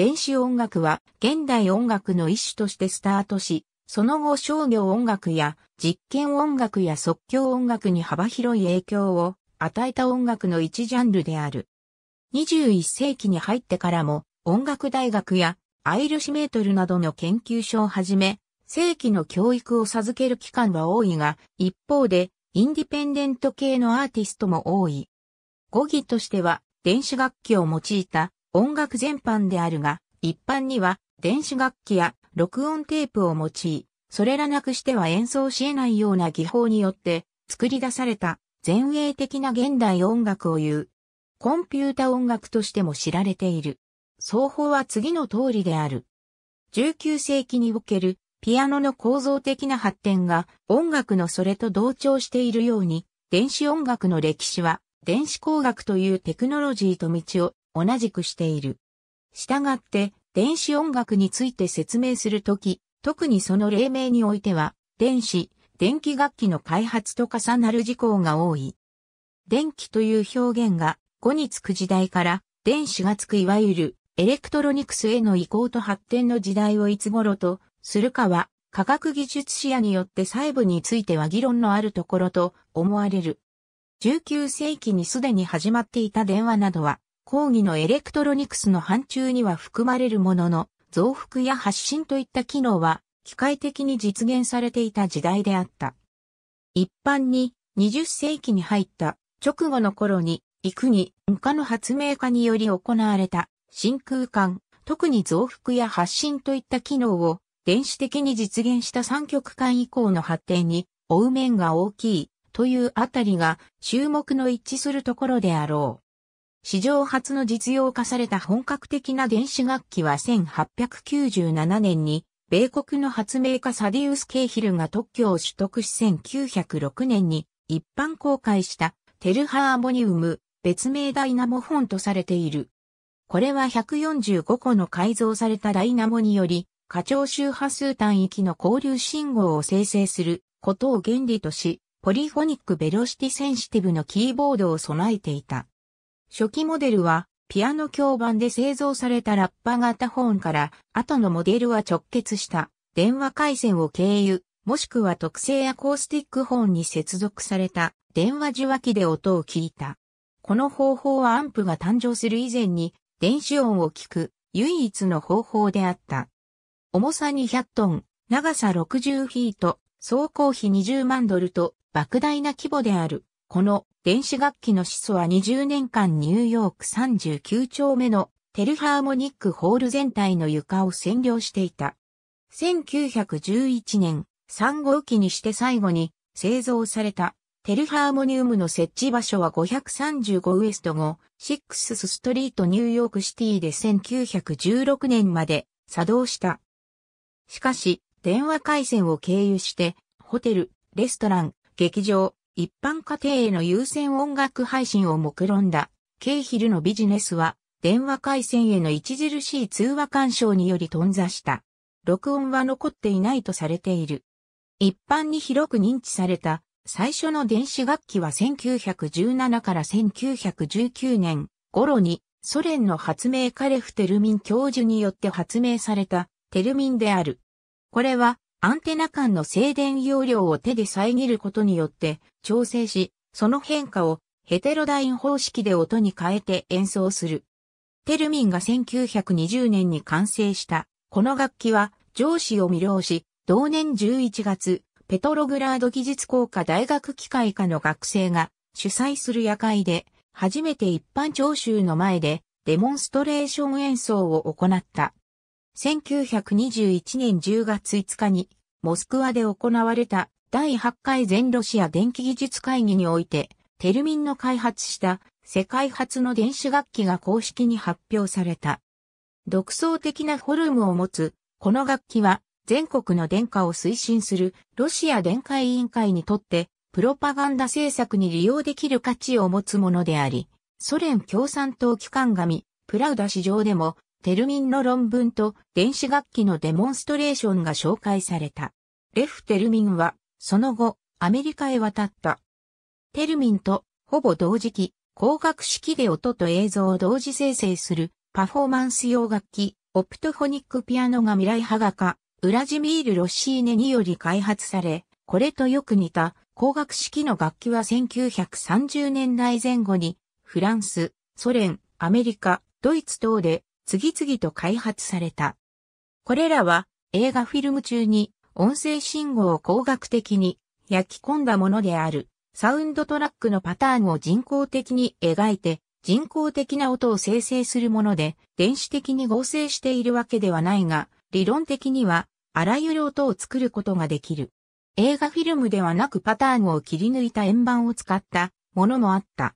電子音楽は現代音楽の一種としてスタートし、その後商業音楽や実験音楽や即興音楽に幅広い影響を与えた音楽の一ジャンルである。21世紀に入ってからも音楽大学やアイルシメートルなどの研究所をはじめ、正規の教育を授ける機関は多いが、一方でインディペンデント系のアーティストも多い。語義としては電子楽器を用いた音楽全般であるが、一般には電子楽器や録音テープを用い、それらなくしては演奏し得ないような技法によって作り出された前衛的な現代音楽を言う。コンピュータ音楽としても知られている。奏法は次の通りである。19世紀におけるピアノの構造的な発展が音楽のそれと同調しているように、電子音楽の歴史は電子工学というテクノロジーと道を同じくしている。したがって、電子音楽について説明するとき、特にその例名においては、電子、電気楽器の開発と重なる事項が多い。電気という表現が、語につく時代から、電子がつくいわゆる、エレクトロニクスへの移行と発展の時代をいつ頃と、するかは、科学技術視野によって細部については議論のあるところと思われる。19世紀にすでに始まっていた電話などは、講義のエレクトロニクスの範疇には含まれるものの、増幅や発信といった機能は、機械的に実現されていた時代であった。一般に、20世紀に入った直後の頃に、幾に、他の発明家により行われた、真空管、特に増幅や発信といった機能を、電子的に実現した三極管以降の発展に、追う面が大きい、というあたりが、注目の一致するところであろう。史上初の実用化された本格的な電子楽器は1897年に、米国の発明家サディウス・ケイヒルが特許を取得し1906年に一般公開したテルハーモニウム、別名ダイナモフォンとされている。これは145個の改造されたダイナモにより、過長周波数単域の交流信号を生成することを原理とし、ポリフォニックベロシティセンシティブのキーボードを備えていた。初期モデルは、ピアノ響板で製造されたラッパ型ホーンから、後のモデルは直結した電話回線を経由、もしくは特製アコースティックホーンに接続された電話受話器で音を聞いた。この方法はアンプが誕生する以前に電子音を聞く唯一の方法であった。重さ200トン、長さ60フィート、総工費20万ドルと莫大な規模である。この電子楽器の始祖は20年間ニューヨーク39丁目のテルハーモニックホール全体の床を占領していた。1911年3号機にして最後に製造されたテルハーモニウムの設置場所は535ウエスト5、スストリートニューヨークシティで1916年まで作動した。しかし、電話回線を経由して、ホテル、レストラン、劇場、一般家庭への優先音楽配信を目論んだ、ケイヒルのビジネスは、電話回線への著しい通話干渉により頓挫した。録音は残っていないとされている。一般に広く認知された最初の電子楽器は1917から1919年頃にソ連の発明カレフ・テルミン教授によって発明されたテルミンである。これはアンテナ間の静電容量を手で遮ることによって調整し、その変化をヘテロダイン方式で音に変えて演奏する。テルミンが1920年に完成したこの楽器は上司を魅了し、同年11月、ペトログラード技術工科大学機械科の学生が主催する夜会で初めて一般聴衆の前でデモンストレーション演奏を行った。1921年10月5日に、モスクワで行われた第8回全ロシア電気技術会議において、テルミンの開発した世界初の電子楽器が公式に発表された。独創的なフォルムを持つ、この楽器は全国の電化を推進するロシア電化委員会にとってプロパガンダ政策に利用できる価値を持つものであり、ソ連共産党機関紙、プラウダ市場でもテルミンの論文と電子楽器のデモンストレーションが紹介された。レフ・テルミンは、その後、アメリカへ渡った。テルミンと、ほぼ同時期、光学式で音と映像を同時生成する、パフォーマンス用楽器、オプトフォニックピアノが未来派画家、ウラジミール・ロッシーネにより開発され、これとよく似た、光学式の楽器は1930年代前後に、フランス、ソ連、アメリカ、ドイツ等で次々と開発された。これらは映画フィルム中に音声信号を工学的に焼き込んだものであるサウンドトラックのパターンを人工的に描いて人工的な音を生成するもので電子的に合成しているわけではないが理論的にはあらゆる音を作ることができる。映画フィルムではなくパターンを切り抜いた円盤を使ったものもあった。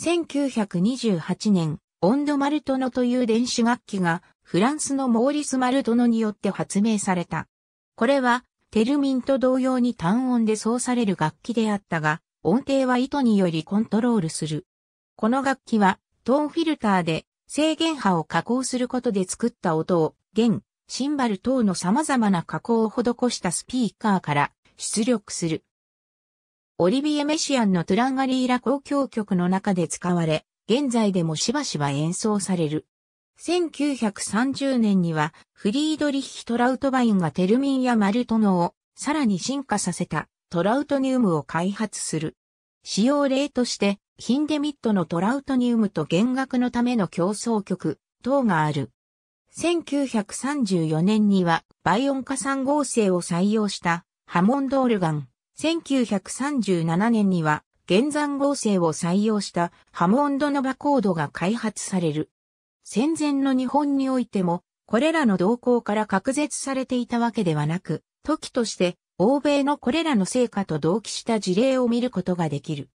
1928年、オンド・マルトノという電子楽器がフランスのモーリス・マルトノによって発明された。これはテルミンと同様に単音で奏される楽器であったが、音程は糸によりコントロールする。この楽器はトーンフィルターで制限波を加工することで作った音を弦、シンバル等の様々な加工を施したスピーカーから出力する。オリビエ・メシアンのトランガリーラ交響曲の中で使われ、現在でもしばしば演奏される。1930年には、フリードリッヒ・トラウトバインがテルミンやマルトノをさらに進化させたトラウトニウムを開発する。使用例として、ヒンデミットのトラウトニウムと減額のための競争曲等がある。1934年にはバイオン化3合成を採用したハモンドオルガン。1937年には原山合成を採用したハモンド・ノバコードが開発される。戦前の日本においても、これらの動向から隔絶されていたわけではなく、時として欧米のこれらの成果と同期した事例を見ることができる。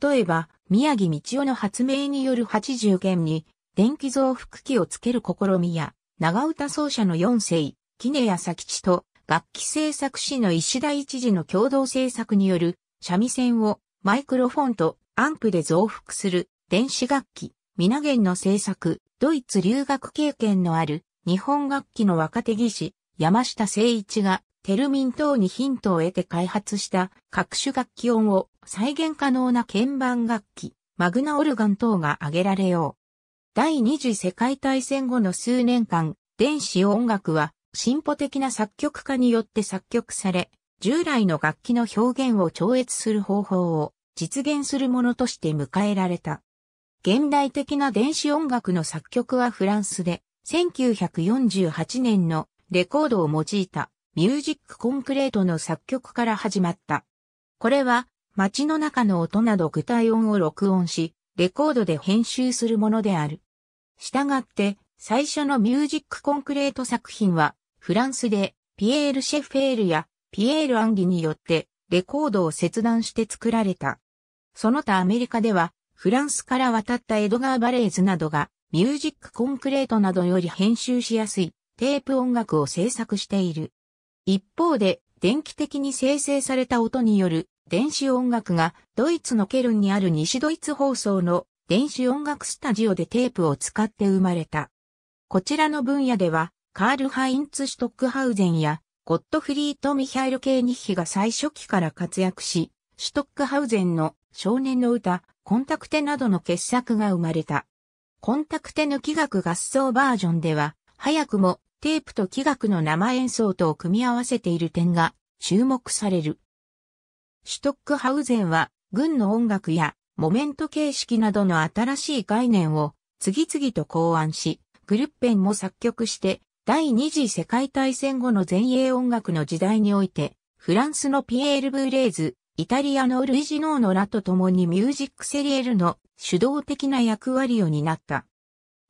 例えば、宮城道夫の発明による80件に、電気増幅器をつける試みや、長唄奏者の4世、杵谷佐吉と、楽器製作士の石田一次の共同制作による、三味線をマイクロフォンとアンプで増幅する電子楽器、ミナゲンの制作、ドイツ留学経験のある日本楽器の若手技師、山下誠一がテルミン等にヒントを得て開発した各種楽器音を再現可能な鍵盤楽器、マグナオルガン等が挙げられよう。第二次世界大戦後の数年間、電子音楽は進歩的な作曲家によって作曲され、従来の楽器の表現を超越する方法を実現するものとして迎えられた。現代的な電子音楽の作曲はフランスで、1948年のレコードを用いたミュージックコンクレートの作曲から始まった。これは街の中の音など具体音を録音し、レコードで編集するものである。従って、最初のミュージックコンクレート作品は、フランスでピエール・シェフェールやピエール・アンギによってレコードを切断して作られた。その他アメリカでは、フランスから渡ったエドガー・バレーズなどが、ミュージック・コンクレートなどより編集しやすいテープ音楽を制作している。一方で、電気的に生成された音による電子音楽がドイツのケルンにある西ドイツ放送の電子音楽スタジオでテープを使って生まれた。こちらの分野ではカール・ハインツ・シュトックハウゼンやゴットフリート・ミヒャイル・ケーニッヒが最初期から活躍し、シュトックハウゼンの少年の歌、コンタクテなどの傑作が生まれた。コンタクテの器楽合奏バージョンでは、早くもテープと器楽の生演奏とを組み合わせている点が注目される。シュトックハウゼンは、軍の音楽やモメント形式などの新しい概念を次々と考案し、グルッペンも作曲して第二次世界大戦後の前衛音楽の時代において、フランスのピエール・ブーレーズ、イタリアのルイジノーノラと共にミュージックセリエルの主導的な役割を担った。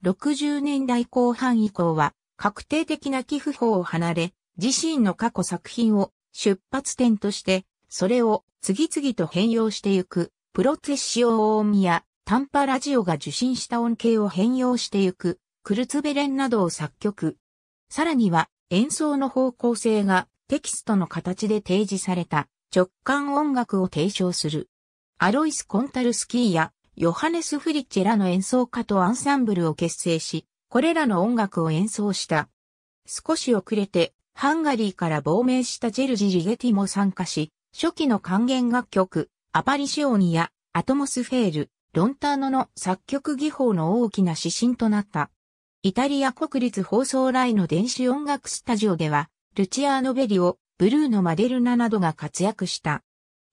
60年代後半以降は、確定的な寄付法を離れ、自身の過去作品を出発点として、それを次々と変容してゆく、プロテッシオオーミやタンパラジオが受信した音形を変容してゆく、クルツベレンなどを作曲。さらには、演奏の方向性がテキストの形で提示された直感音楽を提唱する。アロイス・コンタルスキーやヨハネス・フリッチェらの演奏家とアンサンブルを結成し、これらの音楽を演奏した。少し遅れて、ハンガリーから亡命したジェルジ・リゲティも参加し、初期の還元楽曲、アパリシオニやアトモスフェール、ロンターノの作曲技法の大きな指針となった。イタリア国立放送ライの電子音楽スタジオでは、ルチアーノ・ベリオ、ブルーのマデルナなどが活躍した。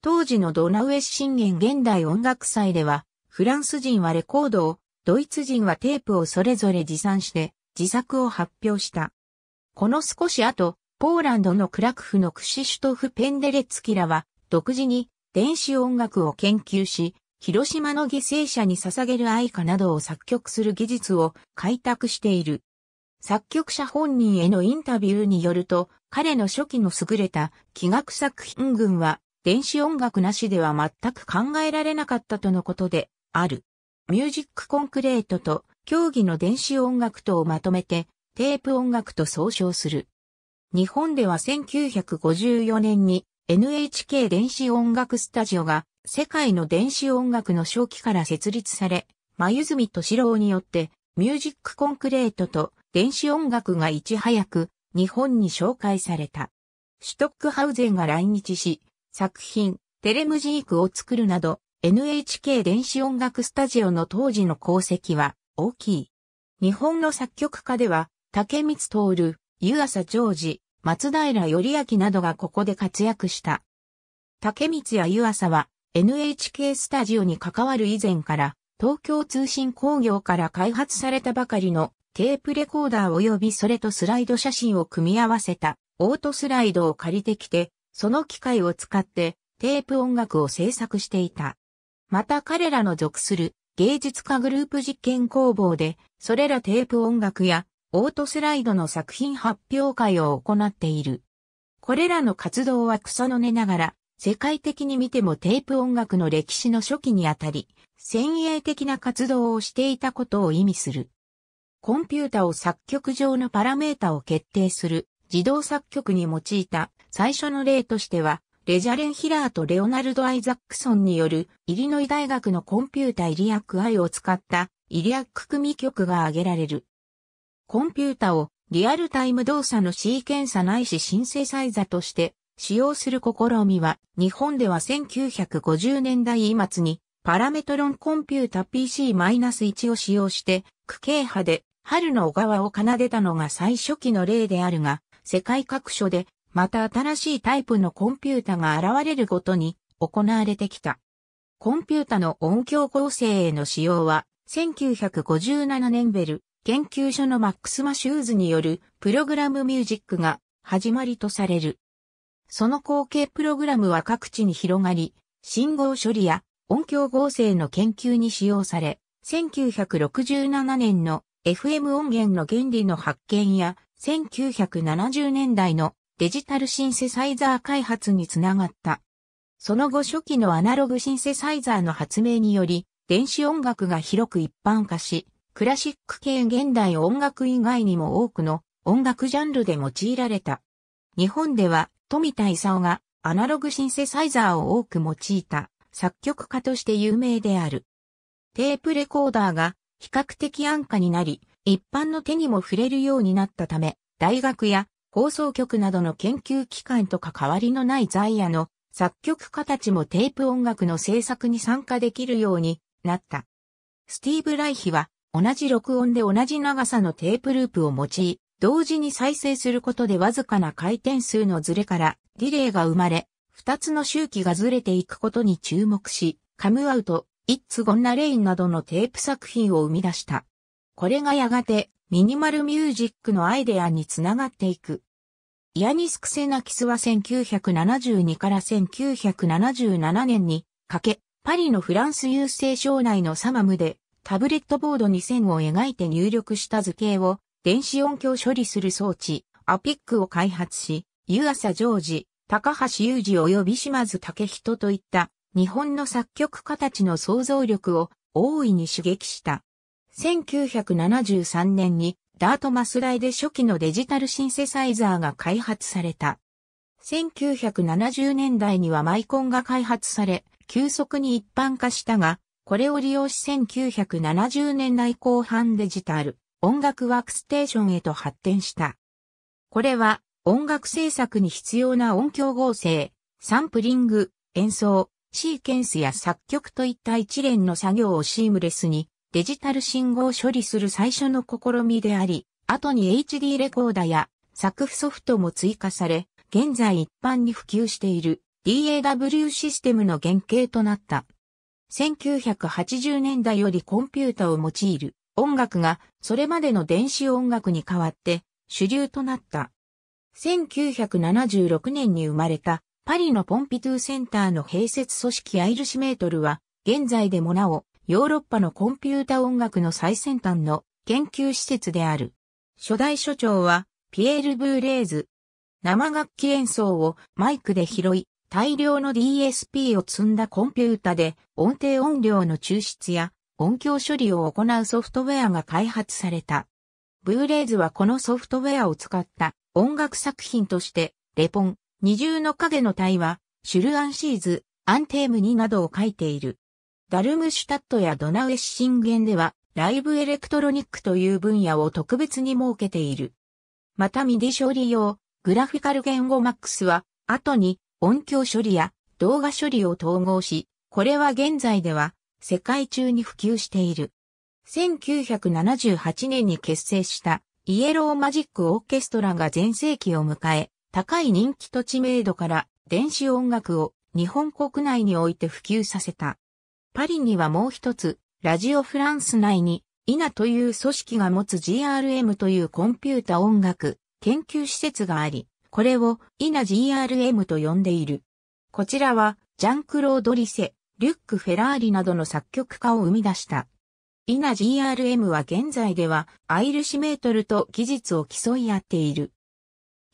当時のドナウエス信玄現代音楽祭では、フランス人はレコードを、ドイツ人はテープをそれぞれ持参して、自作を発表した。この少し後、ポーランドのクラクフのクシシュトフ・ペンデレツキラは、独自に電子音楽を研究し、広島の犠牲者に捧げる愛歌などを作曲する技術を開拓している。作曲者本人へのインタビューによると、彼の初期の優れた器楽作品群は、電子音楽なしでは全く考えられなかったとのことである。ミュージックコンクレートと競技の電子音楽とをまとめてテープ音楽と総称する。日本では1954年に NHK 電子音楽スタジオが世界の電子音楽の初期から設立され、眉住敏郎によってミュージックコンクレートと電子音楽がいち早く日本に紹介された。シュトックハウゼンが来日し、作品、テレムジークを作るなど、NHK 電子音楽スタジオの当時の功績は大きい。日本の作曲家では、竹光徹、湯浅常治、松平頼明などがここで活躍した。竹光や湯浅は NHK スタジオに関わる以前から東京通信工業から開発されたばかりのテープレコーダー及びそれとスライド写真を組み合わせたオートスライドを借りてきて、その機械を使ってテープ音楽を制作していた。また彼らの属する芸術家グループ実験工房で、それらテープ音楽やオートスライドの作品発表会を行っている。これらの活動は草の根ながら、世界的に見てもテープ音楽の歴史の初期にあたり、先鋭的な活動をしていたことを意味する。コンピュータを作曲上のパラメータを決定する自動作曲に用いた最初の例としては、レジャレン・ヒラーとレオナルド・アイザックソンによるイリノイ大学のコンピュータイリアック・アイを使ったイリアック組曲が挙げられる。コンピュータをリアルタイム動作のシーケンサないしシンセサイザとして使用する試みは日本では1950年代末にパラメトロンコンピュータ PC-1 を使用して区形波で春の小川を奏でたのが最初期の例であるが、世界各所でまた新しいタイプのコンピュータが現れるごとに行われてきた。コンピュータの音響構成への使用は、1957年ベル研究所のマックス・マシューズによるプログラムミュージックが始まりとされる。その後継プログラムは各地に広がり、信号処理や音響合成の研究に使用され、1967年の FM 音源の原理の発見や、1970年代のデジタルシンセサイザー開発につながった。その後初期のアナログシンセサイザーの発明により、電子音楽が広く一般化し、クラシック系現代音楽以外にも多くの音楽ジャンルで用いられた。日本では富田勲がアナログシンセサイザーを多く用いた作曲家として有名である。テープレコーダーが比較的安価になり、一般の手にも触れるようになったため、大学や放送局などの研究機関とか変わりのない在野の作曲家たちもテープ音楽の制作に参加できるようになった。スティーブ・ライヒは同じ録音で同じ長さのテープループを用い、同時に再生することでわずかな回転数のずれからディレイが生まれ、二つの周期がずれていくことに注目し、カムアウト、イッツ・ゴンナ・レインなどのテープ作品を生み出した。これがやがてミニマルミュージックのアイデアにつながっていく。イアニス・クセナキスは1972から1977年にかけ、パリのフランス郵政省内のサマムでタブレットボードに線を描いて入力した図形を電子音響処理する装置、アピックを開発し、湯浅ジョージ、高橋裕二及び島津武人といった日本の作曲家たちの想像力を大いに刺激した。1973年にダートマスライで初期のデジタルシンセサイザーが開発された。1970年代にはマイコンが開発され、急速に一般化したが、これを利用し1970年代後半デジタル、音楽ワークステーションへと発展した。これは音楽制作に必要な音響合成、サンプリング、演奏、シーケンスや作曲といった一連の作業をシームレスにデジタル信号処理する最初の試みであり、後に HD レコーダや作譜ソフトも追加され、現在一般に普及している DAW システムの原型となった。1980年代よりコンピュータを用いる音楽がそれまでの電子音楽に代わって主流となった。1976年に生まれたパリのポンピトゥセンターの併設組織アイルシメートルは、現在でもなお、ヨーロッパのコンピュータ音楽の最先端の研究施設である。初代所長は、ピエール・ブーレーズ。生楽器演奏をマイクで拾い、大量の DSP を積んだコンピュータで音程音量の抽出や音響処理を行うソフトウェアが開発された。ブーレーズはこのソフトウェアを使った音楽作品として、レポン、二重の影の体は、シュルアンシーズ、アンテームになどを書いている。ダルムシュタットやドナウエシ信玄では、ライブエレクトロニックという分野を特別に設けている。またミディ処理用、グラフィカル言語マックスは、後に音響処理や動画処理を統合し、これは現在では世界中に普及している。1978年に結成したイエローマジックオーケストラが全盛期を迎え、高い人気と知名度から電子音楽を日本国内において普及させた。パリにはもう一つ、ラジオフランス内に、イナという組織が持つ GRM というコンピュータ音楽研究施設があり、これをイナ GRM と呼んでいる。こちらは、ジャンクロード・リセ、リュック・フェラーリなどの作曲家を生み出した。イナ GRM は現在では、アイルシメートルと技術を競い合っている。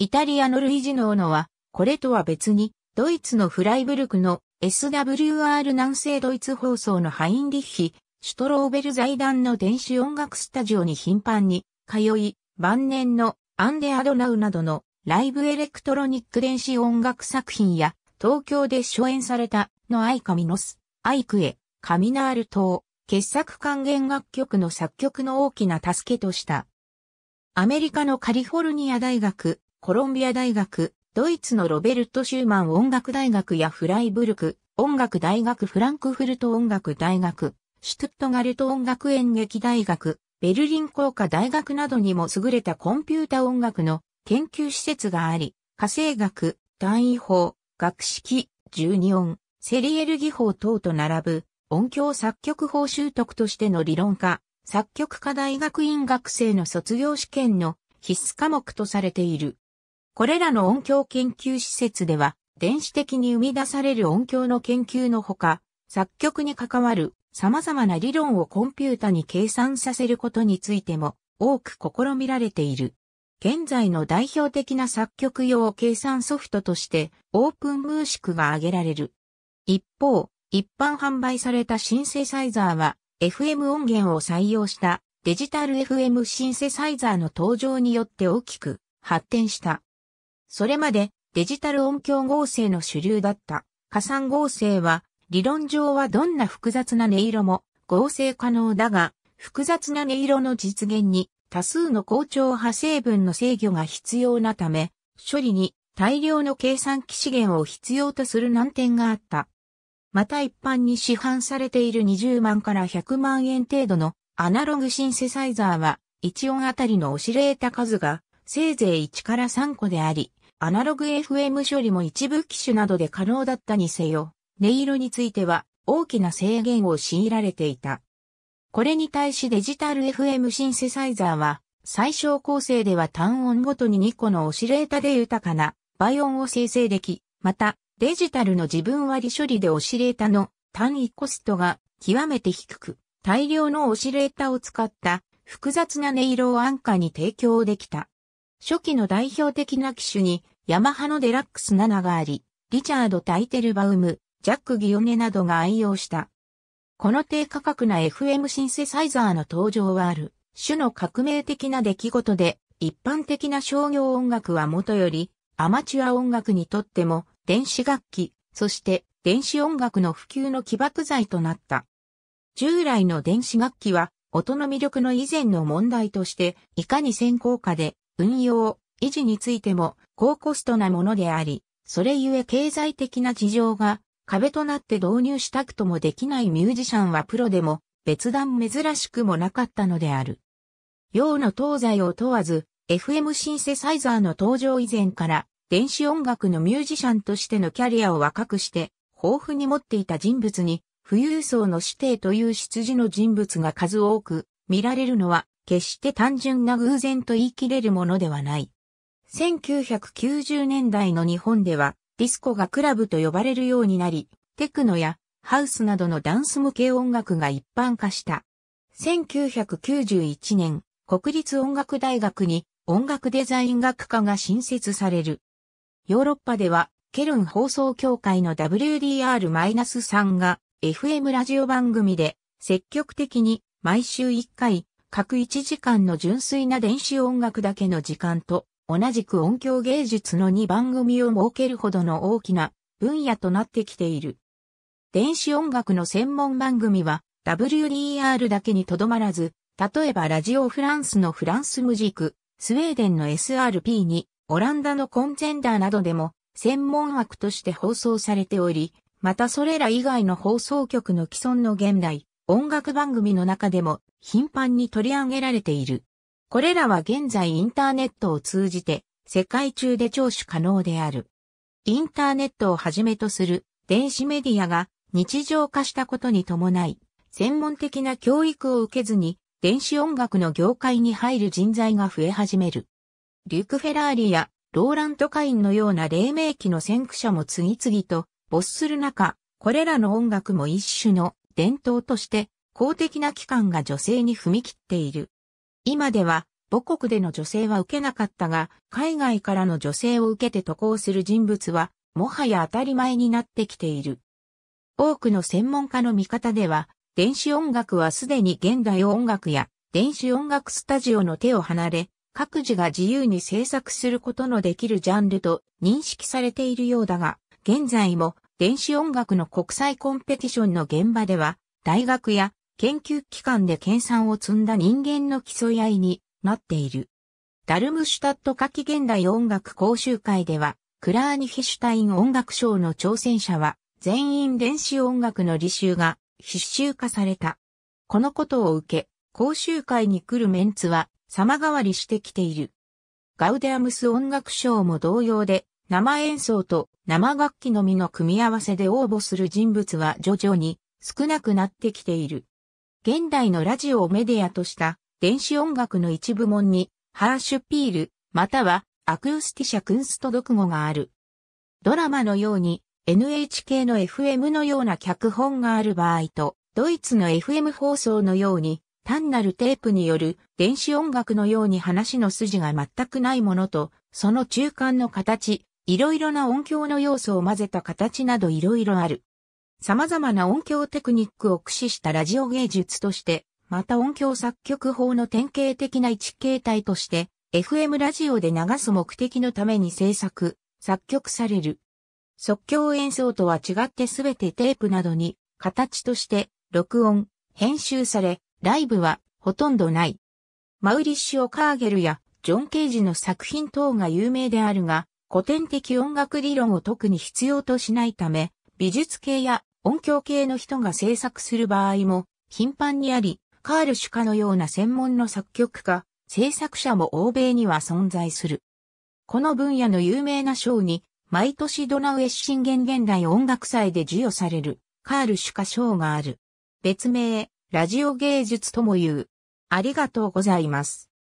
イタリアのルイジノーノは、これとは別に、ドイツのフライブルクの SWR 南西ドイツ放送のハインリッヒ、シュトローベル財団の電子音楽スタジオに頻繁に通い、晩年のアンデアドナウなどのライブエレクトロニック電子音楽作品や、東京で初演されたのアイカミノス、アイクエ、カミナール等、傑作還元楽曲の作曲の大きな助けとした。アメリカのカリフォルニア大学コロンビア大学、ドイツのロベルト・シューマン音楽大学やフライブルク、音楽大学フランクフルト音楽大学、シュトゥットガルト音楽演劇大学、ベルリン工科大学などにも優れたコンピュータ音楽の研究施設があり、火星学、単位法、学式、十二音、セリエル技法等と並ぶ音響作曲法習得としての理論家、作曲家大学院学生の卒業試験の必須科目とされている。これらの音響研究施設では、電子的に生み出される音響の研究のほか、作曲に関わる様々な理論をコンピュータに計算させることについても多く試みられている。現在の代表的な作曲用計算ソフトとしてオープンムーシクが挙げられる。一方、一般販売されたシンセサイザーは FM 音源を採用したデジタル FM シンセサイザーの登場によって大きく発展した。それまでデジタル音響合成の主流だった加算合成は理論上はどんな複雑な音色も合成可能だが複雑な音色の実現に多数の高調派成分の制御が必要なため処理に大量の計算機資源を必要とする難点があった。また一般に市販されている20万から100万円程度のアナログシンセサイザーは1音あたりのオシレータ数がせいぜい1から3個であり、アナログ FM 処理も一部機種などで可能だったにせよ、音色については大きな制限を強いられていた。これに対しデジタル FM シンセサイザーは、最小構成では単音ごとに2個のオシレータで豊かな倍音を生成でき、また、デジタルの自分割処理でオシレータの単位コストが極めて低く、大量のオシレータを使った複雑な音色を安価に提供できた。初期の代表的な機種にヤマハのデラックス7があり、リチャード・タイテルバウム、ジャック・ギオネなどが愛用した。この低価格な FM シンセサイザーの登場はある、種の革命的な出来事で、一般的な商業音楽はもとより、アマチュア音楽にとっても、電子楽器、そして電子音楽の普及の起爆剤となった。従来の電子楽器は、音の魅力の以前の問題として、いかに先行化で運用、維持についても高コストなものであり、それゆえ経済的な事情が壁となって導入したくともできないミュージシャンはプロでも別段珍しくもなかったのである。洋の東西を問わず、FM シンセサイザーの登場以前から電子音楽のミュージシャンとしてのキャリアを若くして豊富に持っていた人物に富裕層の指定という出自の人物が数多く見られるのは決して単純な偶然と言い切れるものではない。1990年代の日本ではディスコがクラブと呼ばれるようになり、テクノやハウスなどのダンス向け音楽が一般化した。1991年、国立音楽大学に音楽デザイン学科が新設される。ヨーロッパでは、ケルン放送協会の WDR-3 が FM ラジオ番組で積極的に毎週1回各1時間の純粋な電子音楽だけの時間と同じく音響芸術の2番組を設けるほどの大きな分野となってきている。電子音楽の専門番組は WDR だけにとどまらず、例えばラジオフランスのフランスムジーク、スウェーデンの SRP に、オランダのコンテェンダーなどでも専門枠として放送されており、またそれら以外の放送局の既存の現代、音楽番組の中でも頻繁に取り上げられている。これらは現在インターネットを通じて世界中で聴取可能である。インターネットをはじめとする電子メディアが日常化したことに伴い、専門的な教育を受けずに電子音楽の業界に入る人材が増え始める。リュクフェラーリやローラント・カインのような黎明期の先駆者も次々と没する中、これらの音楽も一種の伝統として公的な機関が女性に踏み切っている。今では母国での女性は受けなかったが、海外からの女性を受けて渡航する人物は、もはや当たり前になってきている。多くの専門家の見方では、電子音楽はすでに現代音楽や電子音楽スタジオの手を離れ、各自が自由に制作することのできるジャンルと認識されているようだが、現在も電子音楽の国際コンペティションの現場では、大学や研究機関で研鑽を積んだ人間の競い合いになっている。ダルムシュタット夏季現代音楽講習会では、クラーニヒシュタイン音楽賞の挑戦者は、全員電子音楽の履修が必修化された。このことを受け、講習会に来るメンツは様変わりしてきている。ガウデアムス音楽賞も同様で、生演奏と生楽器のみの組み合わせで応募する人物は徐々に少なくなってきている。現代のラジオをメディアとした電子音楽の一部門に、ハーシュピール、またはアクースティシャ・クンスト読語がある。ドラマのように NHK の FM のような脚本がある場合と、ドイツの FM 放送のように、単なるテープによる電子音楽のように話の筋が全くないものと、その中間の形、いろいろな音響の要素を混ぜた形などいろいろある。様々な音響テクニックを駆使したラジオ芸術として、また音響作曲法の典型的な一形態として、FM ラジオで流す目的のために制作、作曲される。即興演奏とは違ってすべてテープなどに、形として、録音、編集され、ライブはほとんどない。マウリッシュ・オ・カーゲルやジョン・ケージの作品等が有名であるが、古典的音楽理論を特に必要としないため、美術系や音響系の人が制作する場合も頻繁にあり、カール・シュカのような専門の作曲家、制作者も欧米には存在する。この分野の有名な賞に、毎年ドナウエッシンゲン現代音楽祭で授与される、カール・シュカ賞がある。別名、ラジオ芸術とも言う。ありがとうございます。